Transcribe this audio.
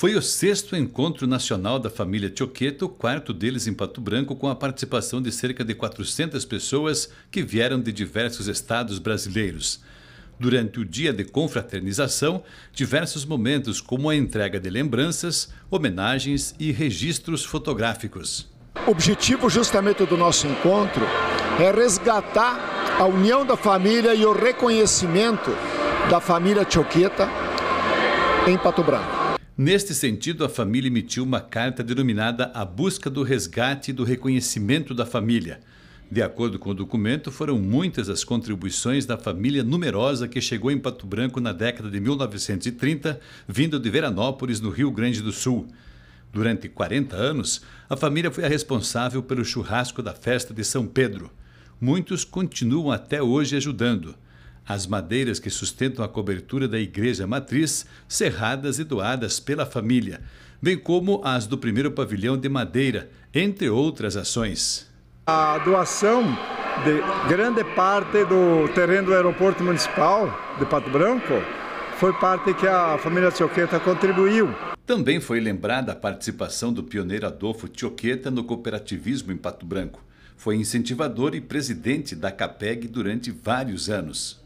Foi o sexto encontro nacional da família Choqueto, o quarto deles em Pato Branco, com a participação de cerca de 400 pessoas que vieram de diversos estados brasileiros. Durante o dia de confraternização, diversos momentos, como a entrega de lembranças, homenagens e registros fotográficos. O objetivo justamente do nosso encontro é resgatar a união da família e o reconhecimento da família Choqueta em Pato Branco. Neste sentido, a família emitiu uma carta denominada A Busca do Resgate e do Reconhecimento da Família. De acordo com o documento, foram muitas as contribuições da família numerosa que chegou em Pato Branco na década de 1930, vindo de Veranópolis, no Rio Grande do Sul. Durante 40 anos, a família foi a responsável pelo churrasco da festa de São Pedro. Muitos continuam até hoje ajudando. As madeiras que sustentam a cobertura da igreja matriz, serradas e doadas pela família, bem como as do primeiro pavilhão de madeira, entre outras ações. A doação de grande parte do terreno do aeroporto municipal de Pato Branco foi parte que a família Tioqueta contribuiu. Também foi lembrada a participação do pioneiro Adolfo Tioqueta no cooperativismo em Pato Branco. Foi incentivador e presidente da CAPEG durante vários anos.